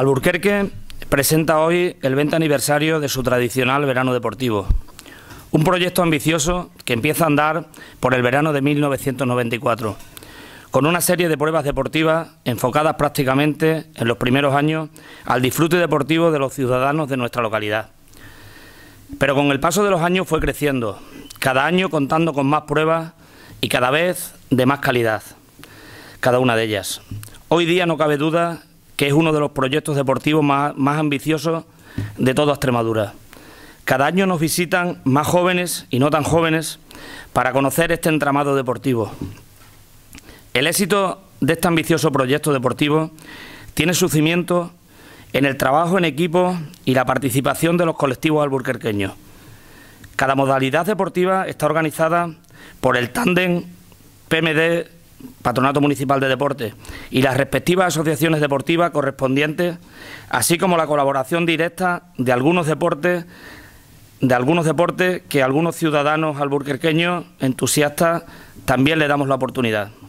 Alburquerque presenta hoy el 20 aniversario de su tradicional verano deportivo. Un proyecto ambicioso que empieza a andar por el verano de 1994, con una serie de pruebas deportivas enfocadas prácticamente en los primeros años al disfrute deportivo de los ciudadanos de nuestra localidad. Pero con el paso de los años fue creciendo, cada año contando con más pruebas y cada vez de más calidad, cada una de ellas. Hoy día no cabe duda que es uno de los proyectos deportivos más, ambiciosos de toda Extremadura. Cada año nos visitan más jóvenes y no tan jóvenes para conocer este entramado deportivo. El éxito de este ambicioso proyecto deportivo tiene su cimiento en el trabajo en equipo y la participación de los colectivos alburquerqueños. Cada modalidad deportiva está organizada por el tándem PMD Patronato Municipal de Deportes y las respectivas asociaciones deportivas correspondientes, así como la colaboración directa de algunos deportes de algunos deportes que algunos ciudadanos alburquerqueños entusiastas también le damos la oportunidad.